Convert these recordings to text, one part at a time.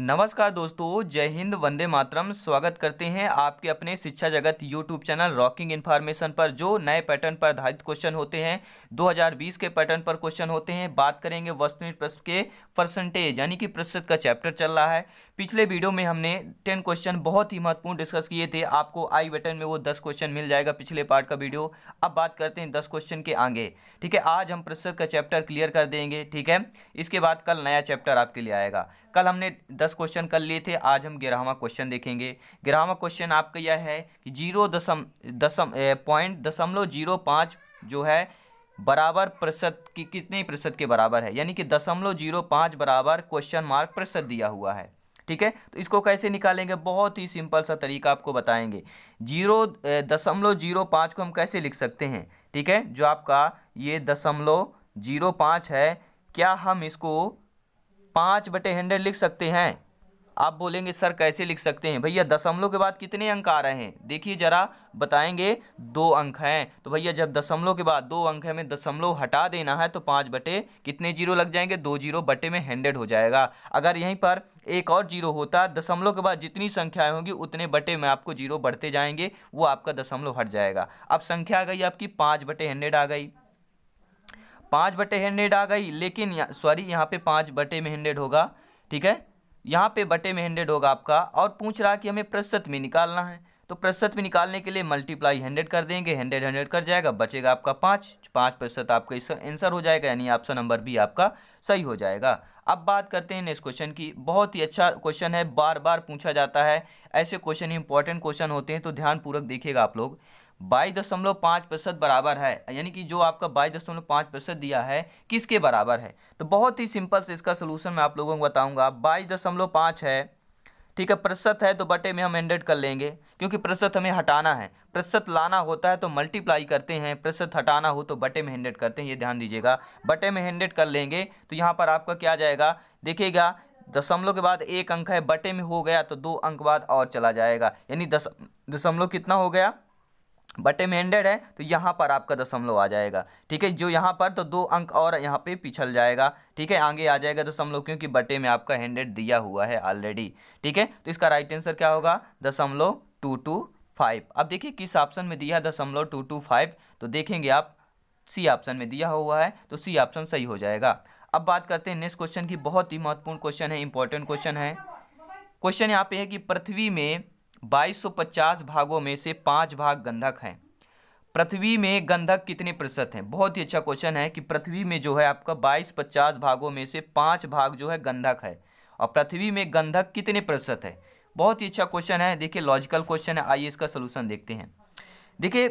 नमस्कार दोस्तों जय हिंद वंदे मातरम स्वागत करते हैं आपके अपने शिक्षा जगत यूट्यूब चैनल रॉकिंग इन्फॉर्मेशन पर जो नए पैटर्न पर आधारित क्वेश्चन होते हैं 2020 के पैटर्न पर क्वेश्चन होते हैं बात करेंगे वस्तुनिष्ठ प्रश्न के परसेंटेज यानी कि प्रतिशत का चैप्टर चल रहा है पिछले वीडियो में हमने टेन क्वेश्चन बहुत ही महत्वपूर्ण डिस्कस किए थे आपको आई बटन में वो दस क्वेश्चन मिल जाएगा पिछले पार्ट का वीडियो अब बात करते हैं दस क्वेश्चन के आगे ठीक है आज हम प्रतिशत का चैप्टर क्लियर कर देंगे ठीक है इसके बाद कल नया चैप्टर आपके लिए आएगा कल हमने दस दस क्वेश्चन कर लिए थे आज हम ग्यारहवा क्वेश्चन देखेंगे ग्यारहवा क्वेश्चन आपका यह है कि जीरो दसम दसम पॉइंट दशमलव जीरो पाँच जो है बराबर प्रतिशत की कितने प्रतिशत के बराबर है यानी कि दशमलव जीरो पाँच बराबर क्वेश्चन मार्क प्रतिशत दिया हुआ है ठीक है तो इसको कैसे निकालेंगे बहुत ही सिंपल सा तरीका आपको बताएंगे जीरो दशमलव जीरो पाँच को हम कैसे लिख सकते हैं ठीक है जो आपका ये दशमलव जीरो पाँच है क्या हम इसको पाँच बटे हंड्रेड लिख सकते हैं आप बोलेंगे सर कैसे लिख सकते हैं भैया दशमलव के बाद कितने अंक आ रहे हैं देखिए ज़रा बताएंगे दो अंक हैं तो भैया जब दशमलव के बाद दो अंक हमें दशमलव हटा देना है तो पाँच बटे कितने जीरो लग जाएंगे दो जीरो बटे में हंड्रेड हो जाएगा अगर यहीं पर एक और जीरो होता दशमलव के बाद जितनी संख्याएं होंगी उतने बटे में आपको जीरो बढ़ते जाएंगे वो आपका दशमलव हट जाएगा अब संख्या आ गई आपकी पाँच बटे हंड्रेड आ गई पाँच बटे हंड्रेड आ गई लेकिन सॉरी यहाँ पे पाँच बटे में हंड्रेड होगा ठीक है यहाँ पे बटे में हंड्रेड होगा आपका और पूछ रहा कि हमें प्रतिशत में निकालना है तो प्रतिशत में निकालने के लिए मल्टीप्लाई हंड्रेड कर देंगे हंड्रेड हंड्रेड कर जाएगा बचेगा आपका पाँच पाँच प्रतिशत आपका इसका आंसर हो जाएगा यानी ऑप्शन नंबर बी आपका सही हो जाएगा अब बात करते हैं नेक्स्ट क्वेश्चन की बहुत ही अच्छा क्वेश्चन है बार बार पूछा जाता है ऐसे क्वेश्चन इंपॉर्टेंट क्वेश्चन होते हैं तो ध्यानपूर्वक देखिएगा आप लोग बाईस दशमलव पाँच प्रतिशत बराबर है यानी कि जो आपका बाईस दशमलव पाँच प्रतिशत दिया है किसके बराबर है तो बहुत ही सिंपल से इसका सोलूशन मैं आप लोगों को बताऊंगा बाईस दशमलव पाँच है ठीक है प्रतिशत है तो बटे में हम एंडेड कर लेंगे क्योंकि प्रतिशत हमें हटाना है प्रतिशत लाना होता है तो मल्टीप्लाई करते हैं प्रतिशत हटाना हो तो बटे में हंड्रेड करते हैं ये ध्यान दीजिएगा बटे में हंड्रेड कर लेंगे तो यहाँ पर आपका क्या जाएगा देखिएगा दशमलव के बाद एक अंक है बटे में हो गया तो दो अंक बाद और चला जाएगा यानी दस दशमलव कितना हो गया बटे में हैंडेड है तो यहाँ पर आपका दशमलव आ जाएगा ठीक है जो यहाँ पर तो दो अंक और यहाँ पे पिछल जाएगा ठीक है आगे आ जाएगा दशमलव क्योंकि बटे में आपका हैंडेड दिया हुआ है ऑलरेडी ठीक है तो इसका राइट आंसर क्या होगा दशमलव टू टू फाइव अब देखिए किस ऑप्शन में दिया है दशमलव टू टू फाइव तो देखेंगे आप सी ऑप्शन में दिया हुआ है तो सी ऑप्शन सही हो जाएगा अब बात करते हैं नेक्स्ट क्वेश्चन की बहुत ही महत्वपूर्ण क्वेश्चन है इंपॉर्टेंट क्वेश्चन है क्वेश्चन यहाँ पे है कि पृथ्वी में 2250 भागों में से पाँच भाग गंधक हैं पृथ्वी में गंधक कितने प्रतिशत हैं बहुत ही अच्छा क्वेश्चन है कि पृथ्वी में जो है आपका 2250 भागों में से पाँच भाग जो है गंधक है और पृथ्वी में गंधक कितने प्रतिशत है बहुत ही अच्छा क्वेश्चन है देखिए लॉजिकल क्वेश्चन है आइए इसका सोल्यूशन देखते हैं देखिए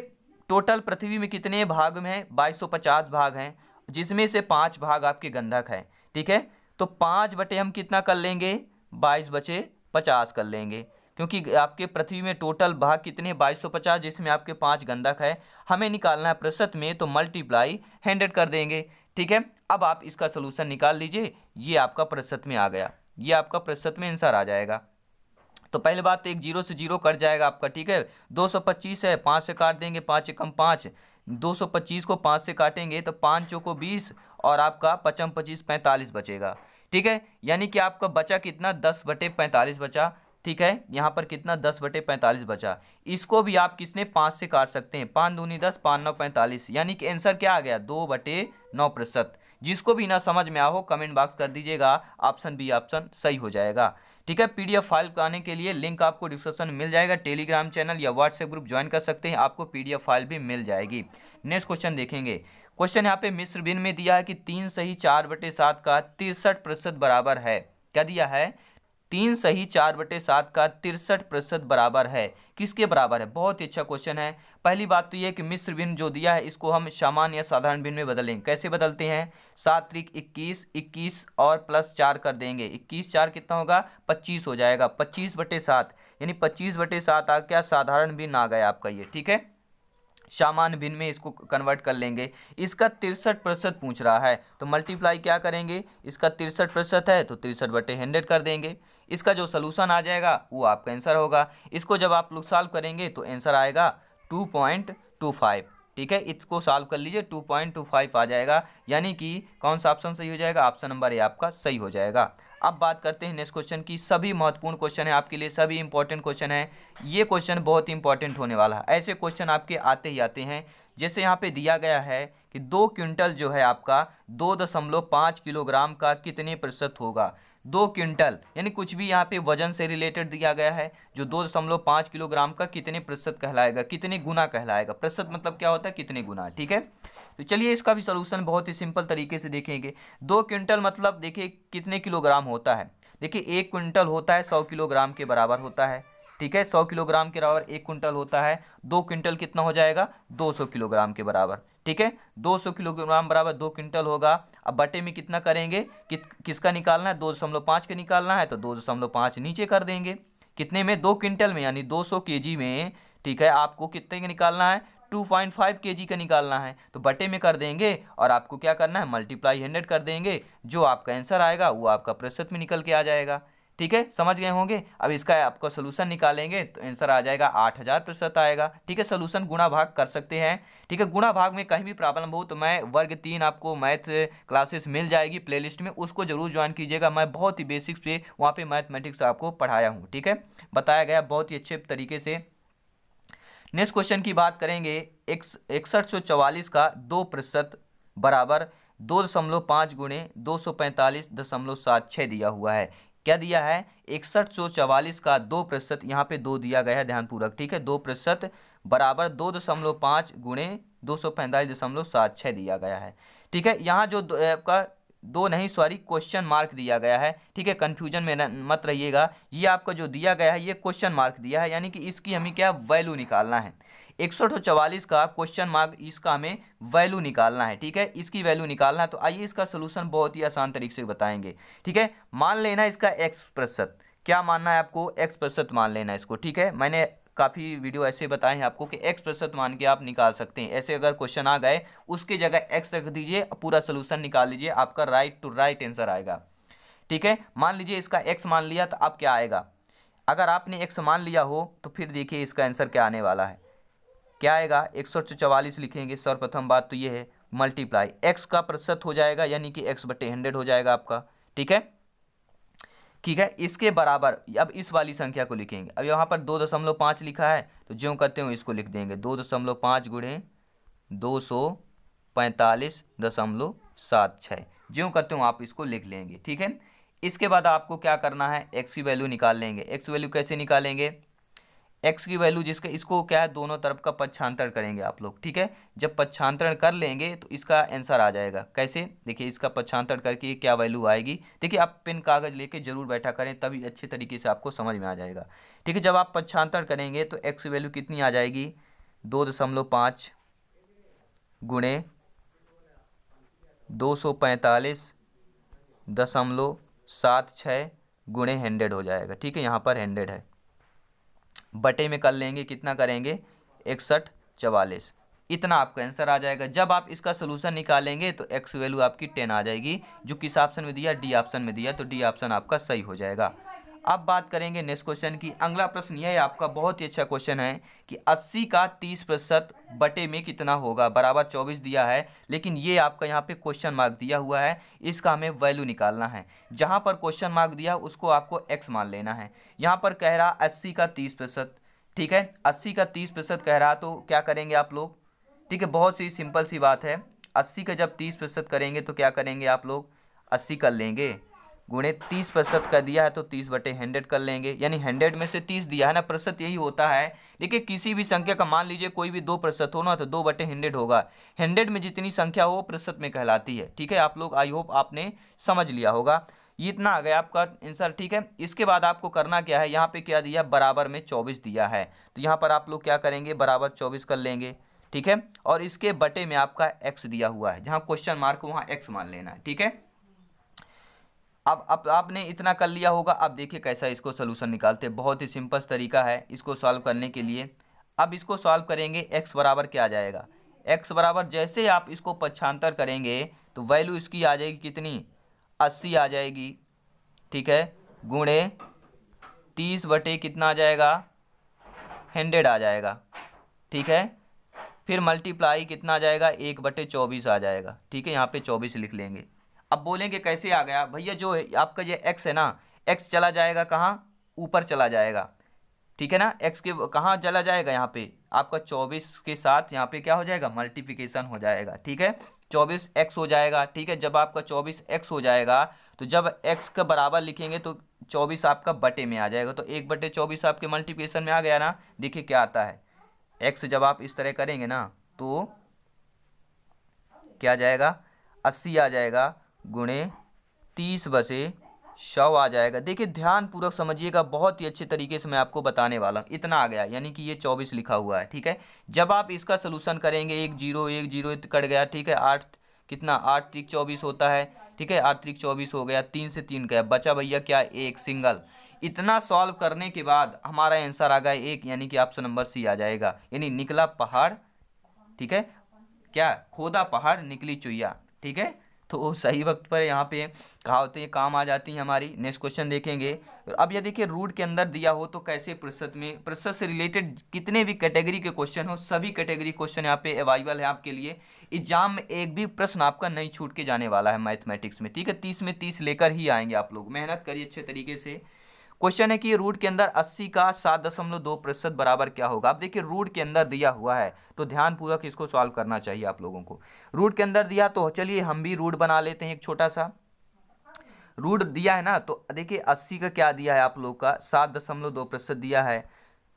टोटल पृथ्वी में कितने भाग में बाईस भाग हैं जिसमें से पाँच भाग आपके गंधक हैं ठीक है तो पाँच बटे हम कितना कर लेंगे बाईस बचे पचास कर लेंगे क्योंकि आपके पृथ्वी में टोटल भाग कितने बाईस सौ पचास जिसमें आपके पाँच गंधक है हमें निकालना है प्रतिशत में तो मल्टीप्लाई हंड्रेड कर देंगे ठीक है अब आप इसका सोल्यूशन निकाल लीजिए ये आपका प्रतिशत में आ गया ये आपका प्रतिशत में आंसर आ जाएगा तो पहले बात तो एक जीरो से जीरो कट जाएगा आपका ठीक है पच्चीस है पाँच से काट देंगे पाँच एकम पाँच पच्चीस को पाँच से काटेंगे तो पाँच चौको बीस और आपका पचम पच्चीस पैंतालीस बचेगा ठीक है यानी कि आपका बचा कितना दस बटे पैंतालीस बचा ठीक है यहाँ पर कितना दस बटे पैंतालीस बचा इसको भी आप किसने पाँच से काट सकते हैं पाँच दूनी दस पाँच नौ पैंतालीस यानी कि आंसर क्या आ गया दो बटे नौ प्रतिशत जिसको भी ना समझ में आ हो कमेंट बॉक्स कर दीजिएगा ऑप्शन बी ऑप्शन सही हो जाएगा ठीक है पीडीएफ फाइल आने के लिए लिंक आपको डिस्क्रिप्शन मिल जाएगा टेलीग्राम चैनल या व्हाट्सएप ग्रुप ज्वाइन कर सकते हैं आपको पी फाइल भी मिल जाएगी नेक्स्ट क्वेश्चन देखेंगे क्वेश्चन यहाँ पे मिश्र बिन में दिया है कि तीन सही चार बटे सात का तिरसठ प्रतिशत बराबर है क्या दिया है तीन सही चार बटे सात का तिरसठ प्रतिशत बराबर है किसके बराबर है बहुत ही अच्छा क्वेश्चन है पहली बात तो ये कि मिश्र भिन्न जो दिया है इसको हम सामान्य या साधारण भिन्न में बदलेंगे कैसे बदलते हैं सात त्रिक इक्कीस इक्कीस और प्लस चार कर देंगे इक्कीस चार कितना होगा पच्चीस हो जाएगा पच्चीस बटे सात यानी पच्चीस बटे सात आ क्या साधारण भिन्न आ गया आपका ये ठीक है सामान्य भिन्न में इसको कन्वर्ट कर लेंगे इसका तिरसठ प्रतिशत पूछ रहा है तो मल्टीप्लाई क्या करेंगे इसका तिरसठ प्रतिशत है तो तिरसठ बटे हंड्रेड कर देंगे इसका जो सलूशन आ जाएगा वो आपका आंसर होगा इसको जब आप लोग सॉल्व करेंगे तो आंसर आएगा टू पॉइंट टू फाइव ठीक है इसको सॉल्व कर लीजिए टू पॉइंट टू फाइव आ जाएगा यानी कि कौन सा ऑप्शन सही हो जाएगा ऑप्शन नंबर ए आपका सही हो जाएगा अब बात करते हैं नेक्स्ट क्वेश्चन की सभी महत्वपूर्ण क्वेश्चन है आपके लिए सभी इंपॉर्टेंट क्वेश्चन है ये क्वेश्चन बहुत इंपॉर्टेंट होने वाला है ऐसे क्वेश्चन आपके आते ही आते हैं जैसे यहाँ पे दिया गया है कि दो क्विंटल जो है आपका दो दशमलव पाँच किलोग्राम का कितने प्रतिशत होगा दो क्विंटल यानी कुछ भी यहाँ पे वजन से रिलेटेड दिया गया है जो दो दशमलव पाँच किलोग्राम का कितने प्रतिशत कहलाएगा कितने गुना कहलाएगा प्रतिशत मतलब क्या होता है कितने गुना ठीक है तो चलिए इसका भी सोलूशन बहुत ही सिंपल तरीके से देखेंगे दो क्विंटल मतलब देखिए कितने किलोग्राम होता है देखिए एक क्विंटल होता है सौ किलोग्राम के बराबर होता है ठीक है सौ किलोग्राम के बराबर एक कुंटल होता है दो क्विंटल कितना हो जाएगा दो सौ किलोग्राम के बराबर ठीक है दो सौ किलोग्राम बराबर दो क्विंटल होगा अब बटे में कितना करेंगे कि, किसका निकालना है दो दशमलव पाँच का निकालना है तो दो दशमलव पाँच नीचे कर देंगे कितने में दो क्विंटल में यानी दो सौ के जी में ठीक है आपको कितने का निकालना है टू पॉइंट फाइव के जी का निकालना है तो बटे में कर देंगे और आपको क्या करना है मल्टीप्लाई हंड्रेड कर देंगे जो आपका आंसर आएगा वो आपका प्रतिशत में निकल के आ जाएगा ठीक है समझ गए होंगे अब इसका आपको सोल्यूशन निकालेंगे तो आंसर आ जाएगा आठ हज़ार प्रतिशत आएगा ठीक है सोल्यूशन गुणा भाग कर सकते हैं ठीक है गुणा भाग में कहीं भी प्रॉब्लम हो तो मैं वर्ग तीन आपको मैथ क्लासेस मिल जाएगी प्लेलिस्ट में उसको जरूर ज्वाइन कीजिएगा मैं बहुत ही बेसिक्स पे वहाँ पर मैथमेटिक्स आपको पढ़ाया हूँ ठीक है बताया गया बहुत ही अच्छे तरीके से नेक्स्ट क्वेश्चन की बात करेंगे इकसठ सौ चवालीस का दो प्रतिशत बराबर दो दशमलव पाँच गुणे दो सौ पैंतालीस दशमलव सात छः दिया हुआ है क्या दिया है इकसठ सौ चवालीस का दो प्रतिशत यहाँ पे दो दिया गया है ध्यानपूर्वक ठीक है दो प्रतिशत बराबर दो दशमलव पाँच गुणे दो सौ पैंतालीस दशमलव सात छः दिया गया है ठीक है यहाँ जो आपका दो नहीं सॉरी क्वेश्चन मार्क दिया गया है ठीक है कन्फ्यूजन में मत रहिएगा ये आपका जो दिया गया है ये क्वेश्चन मार्क दिया है यानी कि इसकी हमें क्या वैल्यू निकालना है एक सौ चवालीस का क्वेश्चन मार्क इसका हमें वैल्यू निकालना है ठीक है इसकी वैल्यू निकालना है तो आइए इसका सोल्यूशन बहुत ही आसान तरीके से बताएंगे ठीक है मान लेना इसका एक्स प्रतिशत क्या मानना है आपको एक्स प्रतिशत मान लेना इसको ठीक है मैंने काफ़ी वीडियो ऐसे बताए हैं आपको कि एक्स प्रतिशत मान के आप निकाल सकते हैं ऐसे अगर क्वेश्चन आ गए उसकी जगह एक्स रख दीजिए पूरा सोल्यूशन निकाल लीजिए आपका राइट टू राइट आंसर आएगा ठीक है मान लीजिए इसका एक्स मान लिया तो आप क्या आएगा अगर आपने एक्स मान लिया हो तो फिर देखिए इसका आंसर क्या आने वाला है क्या आएगा एक सौ लिखेंगे सर्वप्रथम बात तो ये है मल्टीप्लाई एक्स का प्रतिशत हो जाएगा यानी कि एक्स बटे हंड्रेड हो जाएगा आपका ठीक है ठीक है इसके बराबर अब इस वाली संख्या को लिखेंगे अब यहाँ पर दो दशमलव पाँच लिखा है तो ज्यों करते हो इसको लिख देंगे दो दशमलव पाँच गुणे दो सौ पैंतालीस दशमलव सात छः ज्यों करते हो आप इसको लिख लेंगे ठीक है इसके बाद आपको क्या करना है एक्स की वैल्यू निकाल लेंगे एक्स वैल्यू कैसे निकालेंगे एक्स की वैल्यू जिसका इसको क्या है दोनों तरफ का पक्षांतरण करेंगे आप लोग ठीक है जब पक्षांतरण कर लेंगे तो इसका आंसर आ जाएगा कैसे देखिए इसका पक्षांतरण करके क्या वैल्यू आएगी देखिए आप पेन कागज लेके जरूर बैठा करें तभी अच्छे तरीके से आपको समझ में आ जाएगा ठीक है जब आप पक्षांतरण करेंगे तो एक्स की वैल्यू कितनी आ जाएगी दो दशमलव पाँच गुणे दो सौ पैंतालीस दशमलव सात छः गुणे हंड्रेड हो जाएगा ठीक है यहाँ पर हंड्रेड है बटे में कर लेंगे कितना करेंगे इकसठ चवालीस इतना आपका आंसर आ जाएगा जब आप इसका सोलूशन निकालेंगे तो एक्स वैल्यू आपकी टेन आ जाएगी जो किस ऑप्शन में दिया डी ऑप्शन में दिया तो डी ऑप्शन आपका सही हो जाएगा अब बात करेंगे नेक्स्ट क्वेश्चन की अगला प्रश्न यह है आपका बहुत ही अच्छा क्वेश्चन है कि 80 का 30 प्रतिशत बटे में कितना होगा बराबर 24 दिया है लेकिन ये आपका यहाँ पे क्वेश्चन मार्क दिया हुआ है इसका हमें वैल्यू निकालना है जहाँ पर क्वेश्चन मार्क दिया उसको आपको एक्स मान लेना है यहाँ पर कह रहा अस्सी का तीस प्रतिशत ठीक है अस्सी का तीस प्रतिशत कह रहा तो क्या करेंगे आप लोग ठीक है बहुत सी सिंपल सी बात है अस्सी का जब तीस प्रतिशत करेंगे तो क्या करेंगे आप लोग अस्सी कर लेंगे गुणे तीस प्रतिशत का दिया है तो तीस बटे हंड्रेड कर लेंगे यानी हंड्रेड में से तीस दिया है ना प्रतिशत यही होता है देखिए किसी भी संख्या का मान लीजिए कोई भी दो प्रतिशत हो ना तो दो बटे हंड्रेड होगा हंड्रेड में जितनी संख्या हो प्रतिशत में कहलाती है ठीक है आप लोग आई होप आपने समझ लिया होगा ये इतना आ गया आपका आंसर ठीक है इसके बाद आपको करना क्या है यहाँ पर क्या दिया बराबर में चौबीस दिया है तो यहाँ पर आप लोग क्या करेंगे बराबर चौबीस कर लेंगे ठीक है और इसके बटे में आपका एक्स दिया हुआ है जहाँ क्वेश्चन मार्क वहाँ एक्स मान लेना है ठीक है अब अब आपने इतना कर लिया होगा अब देखिए कैसा इसको सोल्यूशन निकालते बहुत ही सिंपल तरीका है इसको सॉल्व करने के लिए अब इसको सॉल्व करेंगे एक्स बराबर क्या आ जाएगा एक्स बराबर जैसे आप इसको पक्षांतर करेंगे तो वैल्यू इसकी आ जाएगी कितनी अस्सी आ जाएगी ठीक है गुणे तीस बटे कितना आ जाएगा हंड्रेड आ जाएगा ठीक है फिर मल्टीप्लाई कितना आ जाएगा एक बटे चौबीस आ जाएगा ठीक है यहाँ पे चौबीस लिख लेंगे अब बोलेंगे कैसे आ गया भैया जो आपका ये एक्स है ना एक्स चला जाएगा कहाँ ऊपर चला जाएगा ठीक है ना एक्स के कहाँ चला जाएगा यहाँ पे आपका चौबीस के साथ यहाँ पे क्या हो जाएगा मल्टीप्लिकेशन हो जाएगा ठीक है चौबीस एक्स हो जाएगा ठीक है जब आपका चौबीस एक्स हो जाएगा तो जब एक्स का बराबर लिखेंगे तो चौबीस आपका बटे में आ जाएगा तो एक बटे चौबीस आपके मल्टीप्लिकेशन में आ गया ना देखिए क्या आता है एक्स जब आप इस तरह करेंगे ना तो क्या जाएगा अस्सी आ जाएगा गुणे तीस बसे शव आ जाएगा देखिए ध्यानपूर्वक समझिएगा बहुत ही अच्छे तरीके से मैं आपको बताने वाला हूँ इतना आ गया यानी कि ये चौबीस लिखा हुआ है ठीक है जब आप इसका सलूशन करेंगे एक जीरो एक जीरो कट गया ठीक है आठ कितना आठ त्रिक चौबीस होता है ठीक है आठ त्रिक चौबीस हो गया तीन से तीन गया बचा भैया क्या एक सिंगल इतना सॉल्व करने के बाद हमारा आंसर आ गया एक यानी कि ऑप्शन नंबर सी आ जाएगा यानी निकला पहाड़ ठीक है क्या खोदा पहाड़ निकली चुया ठीक है तो सही वक्त पर यहाँ पे हैं काम आ जाती हैं हमारी नेक्स्ट क्वेश्चन देखेंगे अब ये देखिए रूट के अंदर दिया हो तो कैसे प्रतिशत में प्रतिशत से रिलेटेड कितने भी कैटेगरी के क्वेश्चन हो सभी कैटेगरी क्वेश्चन यहाँ पे अवेलेबल है आपके लिए एग्जाम में एक भी प्रश्न आपका नहीं छूट के जाने वाला है मैथमेटिक्स में ठीक है तीस में तीस लेकर ही आएंगे आप लोग मेहनत करिए अच्छे तरीके से क्वेश्चन है कि रूट के अंदर अस्सी का सात दशमलव दो प्रतिशत बराबर क्या होगा अब देखिए रूट के अंदर दिया हुआ है तो ध्यानपूर्वक इसको सॉल्व करना चाहिए आप लोगों को रूट के अंदर दिया तो चलिए हम भी रूट बना लेते हैं एक छोटा सा रूट दिया है ना तो देखिए अस्सी का क्या दिया है आप लोग का सात दशमलव दो प्रतिशत दिया है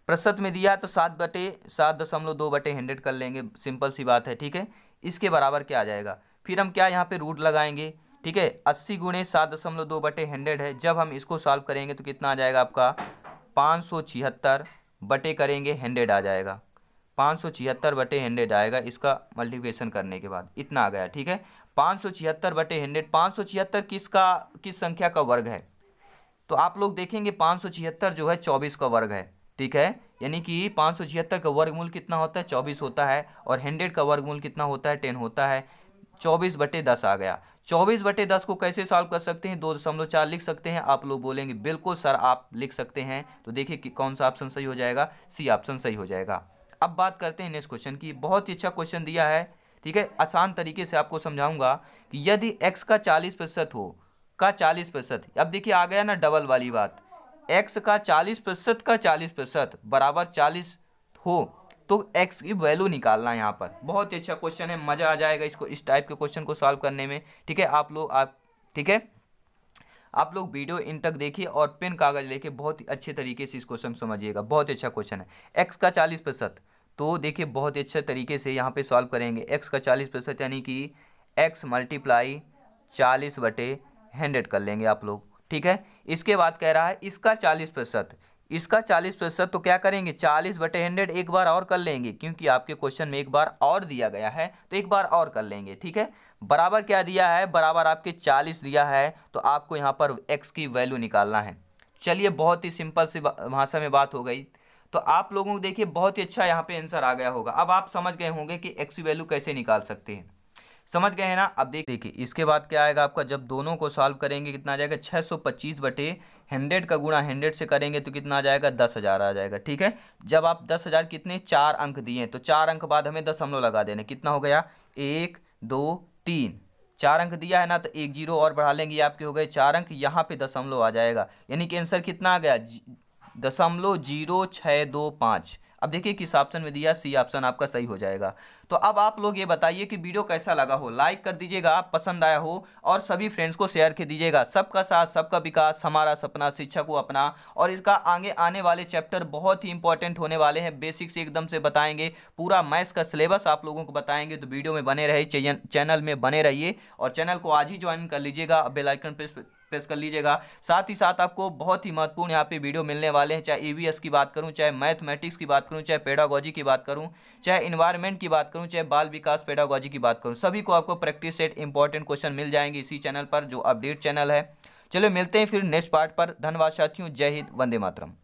प्रतिशत में दिया तो सात बटे सात दशमलव दो बटे हंड्रेड कर लेंगे सिंपल सी बात है ठीक है इसके बराबर क्या आ जाएगा फिर हम क्या यहाँ पे रूट लगाएंगे ठीक है अस्सी गुणे सात दशमलव दो बटे हंड्रेड है जब हम इसको सॉल्व करेंगे तो कितना आ जाएगा आपका पाँच सौ छिहत्तर बटे करेंगे हंड्रेड आ जाएगा पाँच सौ छिहत्तर बटे हंड्रेड आएगा इसका मल्टीप्लिकेशन करने के बाद इतना आ गया ठीक है पाँच सौ छिहत्तर बटे हंड्रेड पाँच सौ छिहत्तर किसका किस संख्या का वर्ग है तो आप लोग देखेंगे पाँच सौ छिहत्तर जो है चौबीस का वर्ग है ठीक है यानी कि पाँच सौ छिहत्तर का वर्गमूल कितना होता है चौबीस होता है और हंड्रेड का वर्गमूल कितना होता है टेन होता है चौबीस बटे दस आ गया चौबीस बटे दस को कैसे सॉल्व कर सकते हैं दो दशमलव चार लिख सकते हैं आप लोग बोलेंगे बिल्कुल सर आप लिख सकते हैं तो देखिए कि कौन सा ऑप्शन सही हो जाएगा सी ऑप्शन सही हो जाएगा अब बात करते हैं नेक्स्ट क्वेश्चन की बहुत ही अच्छा क्वेश्चन दिया है ठीक है आसान तरीके से आपको समझाऊंगा कि यदि एक्स का चालीस प्रतिशत हो का चालीस प्रतिशत अब देखिए आ गया ना डबल वाली बात एक्स का चालीस प्रतिशत का चालीस प्रतिशत बराबर चालीस हो तो एक्स की वैल्यू निकालना है यहाँ पर बहुत ही अच्छा क्वेश्चन है मज़ा आ जाएगा इसको इस टाइप के क्वेश्चन को सॉल्व करने में ठीक है आप लोग आप ठीक है आप लोग वीडियो इन तक देखिए और पेन कागज लेके बहुत ही अच्छे तरीके से इस क्वेश्चन समझिएगा बहुत ही अच्छा क्वेश्चन है एक्स का चालीस प्रतिशत तो देखिए बहुत ही अच्छे तरीके से यहाँ पे सॉल्व करेंगे एक्स का चालीस प्रतिशत यानी कि एक्स मल्टीप्लाई चालीस बटे हंड्रेड कर लेंगे आप लोग ठीक है इसके बाद कह रहा है इसका चालीस प्रतिशत इसका चालीस प्रतिशत तो क्या करेंगे चालीस बटे हंड्रेड एक बार और कर लेंगे क्योंकि आपके क्वेश्चन में एक बार और दिया गया है तो एक बार और कर लेंगे ठीक है बराबर क्या दिया है बराबर आपके चालीस दिया है तो आपको यहाँ पर एक्स की वैल्यू निकालना है चलिए बहुत ही सिंपल सी भाषा में बात हो गई तो आप लोगों को देखिए बहुत ही अच्छा यहाँ पे आंसर आ गया होगा अब आप समझ गए होंगे कि एक्स की वैल्यू कैसे निकाल सकते हैं समझ गए हैं ना अब देख देखिए इसके बाद क्या आएगा आपका जब दोनों को सॉल्व करेंगे कितना आ जाएगा 625 बटे हंड्रेड का गुणा हंड्रेड से करेंगे तो कितना आ जाएगा दस हज़ार आ जाएगा ठीक है जब आप दस हज़ार कितने चार अंक दिए तो चार अंक बाद हमें दशमलव लगा देना कितना हो गया एक दो तीन चार अंक दिया है ना तो एक जीरो और बढ़ा लेंगे आपके हो गए चार अंक यहाँ पे दशमलव आ जाएगा यानी कि आंसर कितना आ गया दशमलव जीरो छः दो पाँच अब देखिए किस ऑप्शन में दिया सी ऑप्शन आपका सही हो जाएगा तो अब आप लोग ये बताइए कि वीडियो कैसा लगा हो लाइक कर दीजिएगा पसंद आया हो और सभी फ्रेंड्स को शेयर कर दीजिएगा सबका साथ सबका विकास हमारा सपना शिक्षा को अपना और इसका आगे आने वाले चैप्टर बहुत ही इंपॉर्टेंट होने वाले हैं बेसिक्स एकदम से बताएंगे पूरा मैथ्स का सिलेबस आप लोगों को बताएंगे तो वीडियो में बने रहे चैनल में बने रहिए और चैनल को आज ही ज्वाइन कर लीजिएगा बेलाइकन पर प्रेस कर लीजिएगा साथ ही साथ आपको बहुत ही महत्वपूर्ण यहाँ पे वीडियो मिलने वाले हैं चाहे ईवीएस e की बात करूँ चाहे मैथमेटिक्स की बात करूँ चाहे पेडागोजी की बात करूँ चाहे इन्वायरमेंट की बात करूँ चाहे बाल विकास पेडागोजी की बात करूँ सभी को आपको प्रैक्टिस सेट इंपॉर्टेंट क्वेश्चन मिल जाएंगे इसी चैनल पर जो अपडेट चैनल है चलो मिलते हैं फिर नेक्स्ट पार्ट पर धन्यवाद साथियों जय हिंद वंदे मातरम